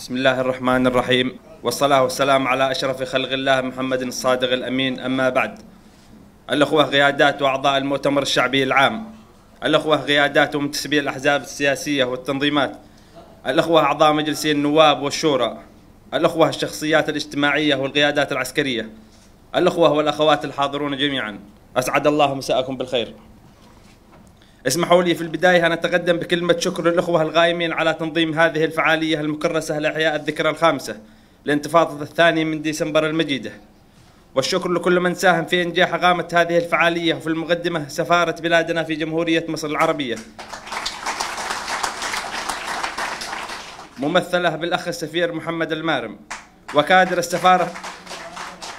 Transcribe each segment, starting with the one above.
بسم الله الرحمن الرحيم والصلاة والسلام على أشرف خلق الله محمد الصادق الأمين أما بعد الأخوة قيادات وأعضاء المؤتمر الشعبي العام الأخوة قيادات ومنتسبي الأحزاب السياسية والتنظيمات الأخوة أعضاء مجلسي النواب والشورى الأخوة الشخصيات الاجتماعية والقيادات العسكرية الأخوة والأخوات الحاضرون جميعا أسعد الله مساءكم بالخير اسمحوا لي في البداية أن أتقدم بكلمة شكر للأخوة الغائمين على تنظيم هذه الفعالية المكرسة لإحياء الذكرى الخامسة لانتفاضة الثانية من ديسمبر المجيدة والشكر لكل من ساهم في إنجاح إقامة هذه الفعالية وفي المقدمة سفارة بلادنا في جمهورية مصر العربية ممثلة بالأخ السفير محمد المارم وكادر السفارة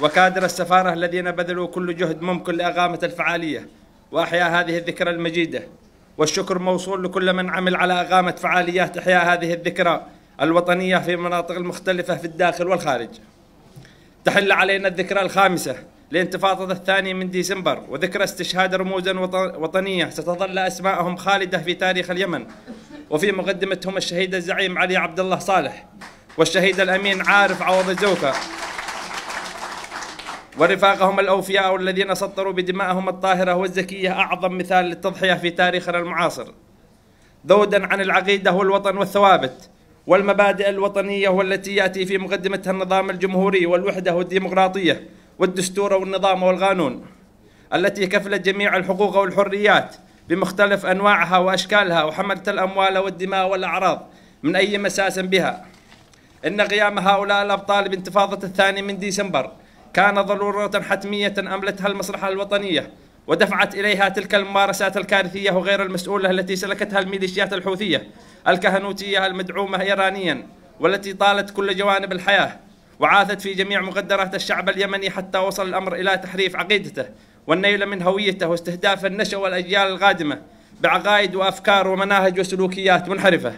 وكادر السفارة الذين بذلوا كل جهد ممكن لإقامة الفعالية وأحيا هذه الذكرى المجيدة والشكر موصول لكل من عمل على إقامة فعاليات إحياء هذه الذكرى الوطنية في المناطق المختلفة في الداخل والخارج تحل علينا الذكرى الخامسة لانتفاضة الثاني من ديسمبر وذكرى استشهاد رموزا وطنية ستظل أسماءهم خالدة في تاريخ اليمن وفي مقدمتهم الشهيد الزعيم علي عبد الله صالح والشهيد الأمين عارف عوض الزوكة ورفاقهم الأوفياء الذين سطروا بدمائهم الطاهرة والزكية أعظم مثال للتضحية في تاريخنا المعاصر ذودا عن العقيدة والوطن والثوابت والمبادئ الوطنية والتي يأتي في مقدمتها النظام الجمهوري والوحدة والديمقراطية والدستور والنظام والقانون التي كفلت جميع الحقوق والحريات بمختلف أنواعها وأشكالها وحملت الأموال والدماء والأعراض من أي مساس بها إن قيام هؤلاء الأبطال بانتفاضة الثاني من ديسمبر كان ضرورة حتمية أملتها المصلحة الوطنية ودفعت إليها تلك الممارسات الكارثية وغير المسؤولة التي سلكتها الميليشيات الحوثية الكهنوتية المدعومة إيرانيا والتي طالت كل جوانب الحياة وعاثت في جميع مقدرات الشعب اليمني حتى وصل الأمر إلى تحريف عقيدته والنيل من هويته واستهداف النشأ والأجيال القادمة بعقائد وأفكار ومناهج وسلوكيات منحرفة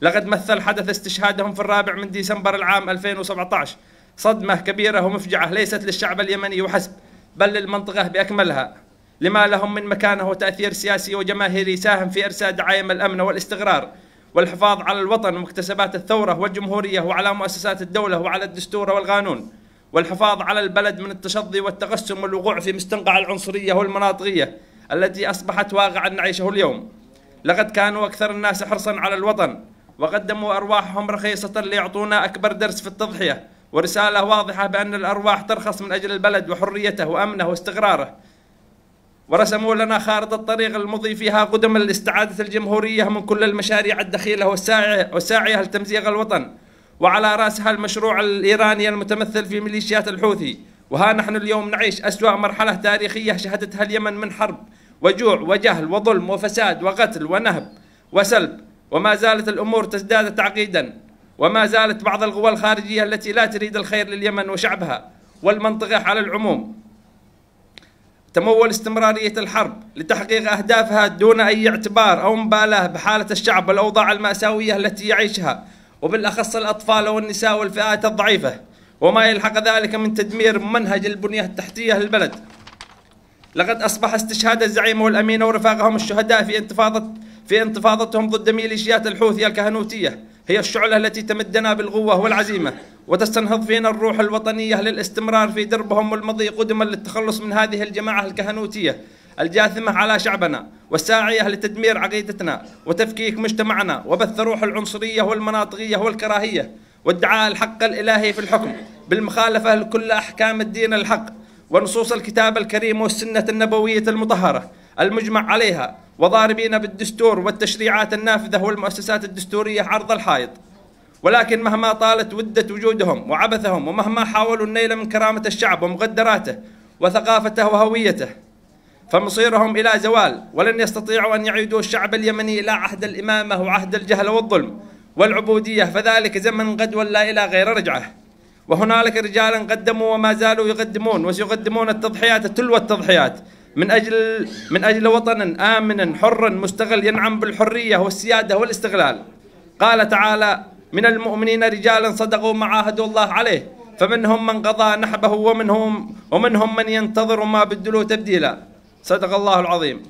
لقد مثل حدث استشهادهم في الرابع من ديسمبر العام 2017 صدمة كبيرة ومفجعة ليست للشعب اليمني وحسب بل للمنطقة بأكملها لما لهم من مكانه وتأثير سياسي وجماهيري ساهم في إرساء دعاية الأمن والاستقرار والحفاظ على الوطن ومكتسبات الثورة والجمهورية وعلى مؤسسات الدولة وعلى الدستور والقانون والحفاظ على البلد من التشظي والتقسم والوقوع في مستنقع العنصرية والمناطقية التي أصبحت واقعا نعيشه اليوم لقد كانوا أكثر الناس حرصا على الوطن وقدموا أرواحهم رخيصة ليعطونا أكبر درس في التضحية ورسالة واضحة بأن الأرواح ترخص من أجل البلد وحريته وأمنه واستقراره ورسموا لنا خارطة الطريق المضي فيها قدم لاستعادة الجمهورية من كل المشاريع الدخيلة والساعية, والساعية لتمزيق الوطن وعلى رأسها المشروع الإيراني المتمثل في ميليشيات الحوثي وها نحن اليوم نعيش أسوأ مرحلة تاريخية شهدتها اليمن من حرب وجوع وجهل وظلم وفساد وقتل ونهب وسلب وما زالت الأمور تزداد تعقيدا وما زالت بعض القوى الخارجية التي لا تريد الخير لليمن وشعبها والمنطقة على العموم تمول استمرارية الحرب لتحقيق أهدافها دون أي اعتبار أو مبالاة بحالة الشعب والأوضاع المأساوية التي يعيشها وبالأخص الأطفال والنساء والفئات الضعيفة وما يلحق ذلك من تدمير منهج البنية التحتية للبلد لقد أصبح استشهاد الزعيم والأمين ورفاقهم الشهداء في انتفاضة في انتفاضتهم ضد ميليشيات الحوثي الكهنوتية هي الشعلة التي تمدنا بالقوة والعزيمة وتستنهض فينا الروح الوطنية للاستمرار في دربهم والمضي قدما للتخلص من هذه الجماعة الكهنوتية الجاثمة على شعبنا والساعية لتدمير عقيدتنا وتفكيك مجتمعنا وبث روح العنصرية والمناطقية والكراهية وادعاء الحق الإلهي في الحكم بالمخالفة لكل أحكام الدين الحق ونصوص الكتاب الكريم والسنة النبوية المطهرة المجمع عليها وضاربين بالدستور والتشريعات النافذة والمؤسسات الدستورية عرض الحائط ولكن مهما طالت ودة وجودهم وعبثهم ومهما حاولوا النيل من كرامة الشعب ومقدراته وثقافته وهويته فمصيرهم إلى زوال ولن يستطيعوا أن يعيدوا الشعب اليمني إلى عهد الإمامة وعهد الجهل والظلم والعبودية فذلك زمن قد لا إلى غير رجعه وهنالك رجال قدموا وما زالوا يقدمون وسيقدمون التضحيات تلو التضحيات من أجل من أجل وطن آمن حر مستغل ينعم بالحرية والسيادة والاستغلال قال تعالى من المؤمنين رجالا صدقوا ما عاهدوا الله عليه فمنهم من قضى نحبه ومنهم ومنهم من ينتظر ما بدلوا تبديلا صدق الله العظيم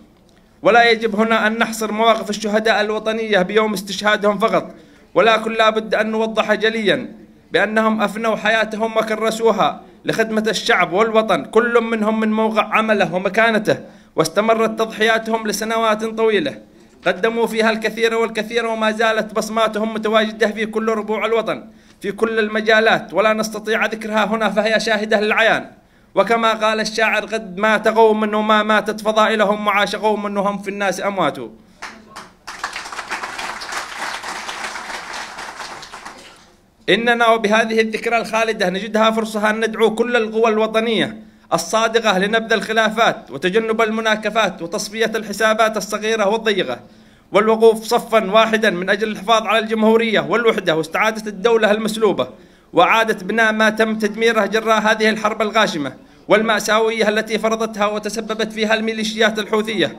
ولا يجب هنا أن نحصر مواقف الشهداء الوطنية بيوم استشهادهم فقط ولكن لا بد أن نوضح جليا بأنهم أفنوا حياتهم وكرسوها لخدمة الشعب والوطن كل منهم من موقع عمله ومكانته واستمرت تضحياتهم لسنوات طويلة قدموا فيها الكثير والكثير وما زالت بصماتهم متواجدة في كل ربوع الوطن في كل المجالات ولا نستطيع ذكرها هنا فهي شاهدة للعيان وكما قال الشاعر قد مات قوم وما ماتت فضائلهم وعاش قوم وهم في الناس أمواتوا إننا وبهذه الذكرى الخالدة نجدها فرصة أن ندعو كل القوى الوطنية الصادقة لنبذ الخلافات وتجنب المناكفات وتصفية الحسابات الصغيرة والضيقة والوقوف صفا واحدا من أجل الحفاظ على الجمهورية والوحدة واستعادة الدولة المسلوبة وإعادة بناء ما تم تدميره جراء هذه الحرب الغاشمة والمأساوية التي فرضتها وتسببت فيها الميليشيات الحوثية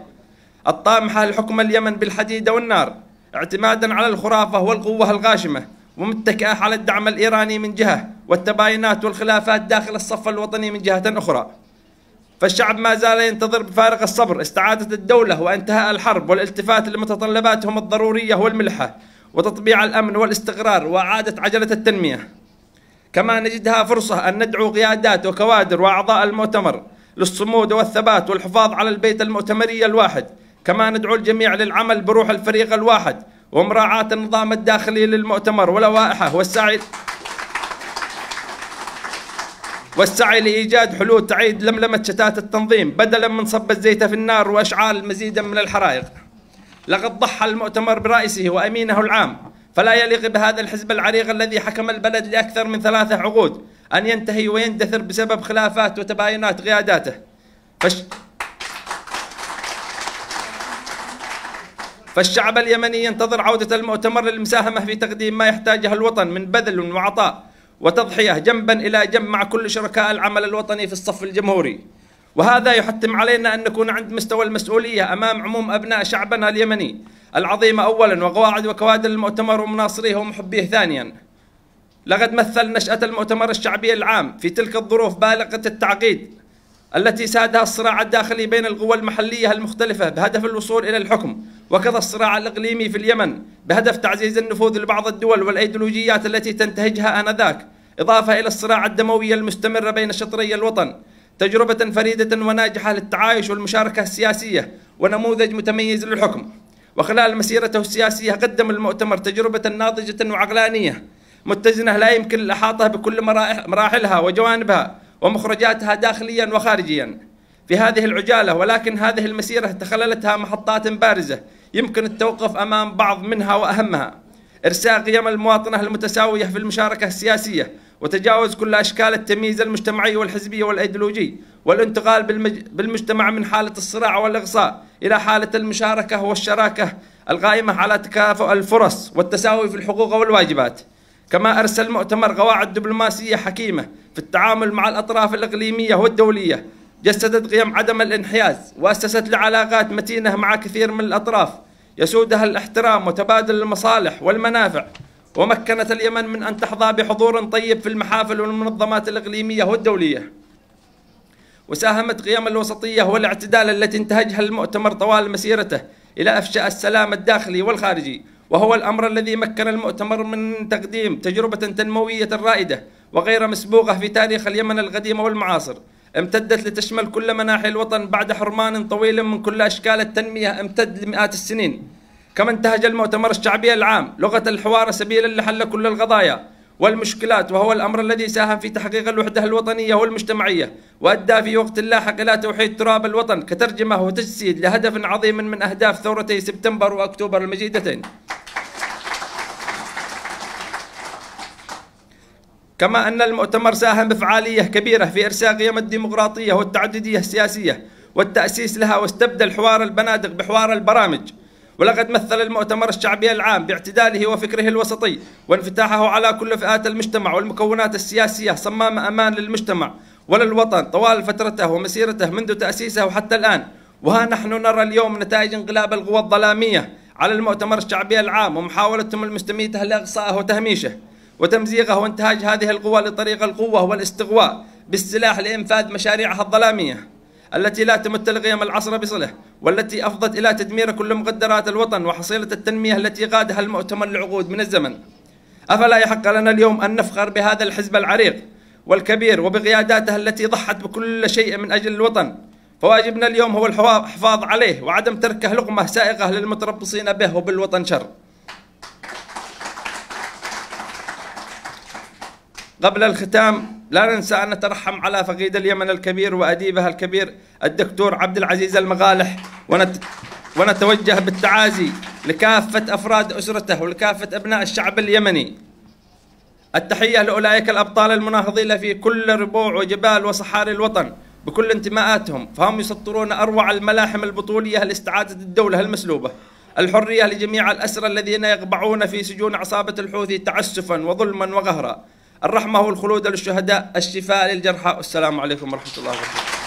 الطامحة لحكم اليمن بالحديد والنار اعتمادا على الخرافة والقوة الغاشمة ومتكئة على الدعم الإيراني من جهة والتباينات والخلافات داخل الصف الوطني من جهة أخرى فالشعب ما زال ينتظر بفارغ الصبر استعادة الدولة وانتهاء الحرب والالتفات لمتطلباتهم الضرورية والملحة وتطبيع الأمن والاستقرار وإعادة عجلة التنمية كما نجدها فرصة أن ندعو قيادات وكوادر وأعضاء المؤتمر للصمود والثبات والحفاظ على البيت المؤتمري الواحد كما ندعو الجميع للعمل بروح الفريق الواحد ومراعاة النظام الداخلي للمؤتمر ولوائحه والسعي والسعي لإيجاد حلول تعيد لملمة شتات التنظيم بدلا من صب الزيت في النار وإشعال مزيدا من الحرائق لقد ضحى المؤتمر برئيسه وأمينه العام فلا يليق بهذا الحزب العريق الذي حكم البلد لأكثر من ثلاثة عقود أن ينتهي ويندثر بسبب خلافات وتباينات قياداته فش فالشعب اليمني ينتظر عودة المؤتمر للمساهمة في تقديم ما يحتاجه الوطن من بذل وعطاء وتضحية جنبا إلى جنب مع كل شركاء العمل الوطني في الصف الجمهوري وهذا يحتم علينا أن نكون عند مستوى المسؤولية أمام عموم أبناء شعبنا اليمني العظيمة أولا وقواعد وكوادر المؤتمر ومناصريه ومحبيه ثانيا لقد مثل نشأة المؤتمر الشعبي العام في تلك الظروف بالغة التعقيد التي سادها الصراع الداخلي بين القوى المحلية المختلفة بهدف الوصول إلى الحكم وكذا الصراع الإقليمي في اليمن بهدف تعزيز النفوذ لبعض الدول والأيديولوجيات التي تنتهجها آنذاك إضافة إلى الصراع الدموي المستمر بين شطري الوطن تجربة فريدة وناجحة للتعايش والمشاركة السياسية ونموذج متميز للحكم وخلال مسيرته السياسية قدم المؤتمر تجربة ناضجة وعقلانية متزنة لا يمكن الإحاطة بكل مراحلها وجوانبها ومخرجاتها داخليا وخارجيا في هذه العجالة ولكن هذه المسيرة تخللتها محطات بارزة يمكن التوقف أمام بعض منها وأهمها إرساء قيم المواطنة المتساوية في المشاركة السياسية وتجاوز كل أشكال التمييز المجتمعي والحزبي والأيديولوجي والانتقال بالمج... بالمجتمع من حالة الصراع والإغصاء إلى حالة المشاركة والشراكة القائمة على تكافؤ الفرص والتساوي في الحقوق والواجبات كما أرسل المؤتمر قواعد دبلوماسية حكيمة في التعامل مع الأطراف الإقليمية والدولية جسدت قيم عدم الانحياز وأسست لعلاقات متينة مع كثير من الأطراف يسودها الاحترام وتبادل المصالح والمنافع ومكنت اليمن من أن تحظى بحضور طيب في المحافل والمنظمات الإقليمية والدولية وساهمت قيم الوسطية والاعتدال التي انتهجها المؤتمر طوال مسيرته إلى إفشاء السلام الداخلي والخارجي وهو الأمر الذي مكن المؤتمر من تقديم تجربة تنموية رائدة وغير مسبوقة في تاريخ اليمن القديم والمعاصر امتدت لتشمل كل مناحي الوطن بعد حرمان طويل من كل أشكال التنمية امتد لمئات السنين كما انتهج المؤتمر الشعبي العام لغة الحوار سبيلا لحل كل القضايا والمشكلات وهو الأمر الذي ساهم في تحقيق الوحدة الوطنية والمجتمعيه وأدى في وقت لاحق إلى توحيد تراب الوطن كترجمة وتجسيد لهدف عظيم من أهداف ثورتي سبتمبر وأكتوبر المجيدتين كما أن المؤتمر ساهم بفعالية كبيرة في إرساء قيم الديمقراطية والتعددية السياسية والتأسيس لها واستبدل حوار البنادق بحوار البرامج ولقد مثل المؤتمر الشعبي العام باعتداله وفكره الوسطي وانفتاحه على كل فئات المجتمع والمكونات السياسية صمام أمان للمجتمع وللوطن طوال فترته ومسيرته منذ تأسيسه وحتى الآن وها نحن نرى اليوم نتائج انقلاب القوى الظلامية على المؤتمر الشعبي العام ومحاولتهم المستميتة لإقصائه وتهميشه وتمزيقه وانتهاج هذه القوى لطريق القوة والاستغواء بالسلاح لإنفاذ مشاريعها الظلامية التي لا تمت القيم العصر بصله والتي أفضت إلى تدمير كل مقدرات الوطن وحصيلة التنمية التي قادها المؤتمر لعقود من الزمن أفلا يحق لنا اليوم أن نفخر بهذا الحزب العريق والكبير وبقياداته التي ضحت بكل شيء من أجل الوطن فواجبنا اليوم هو الحفاظ عليه وعدم تركه لقمة سائقة للمتربصين به وبالوطن شر قبل الختام لا ننسى أن نترحم على فقيد اليمن الكبير وأديبها الكبير الدكتور عبد العزيز المغالح ونت ونتوجه بالتعازي لكافة أفراد أسرته ولكافة أبناء الشعب اليمني التحية لأولئك الأبطال المناهضين في كل ربوع وجبال وصحاري الوطن بكل انتماءاتهم فهم يسطرون أروع الملاحم البطولية لاستعادة الدولة المسلوبة الحرية لجميع الأسرى الذين يقبعون في سجون عصابة الحوثي تعسفا وظلما وقهرا الرحمة والخلود للشهداء الشفاء للجرحى والسلام عليكم ورحمة الله وبركاته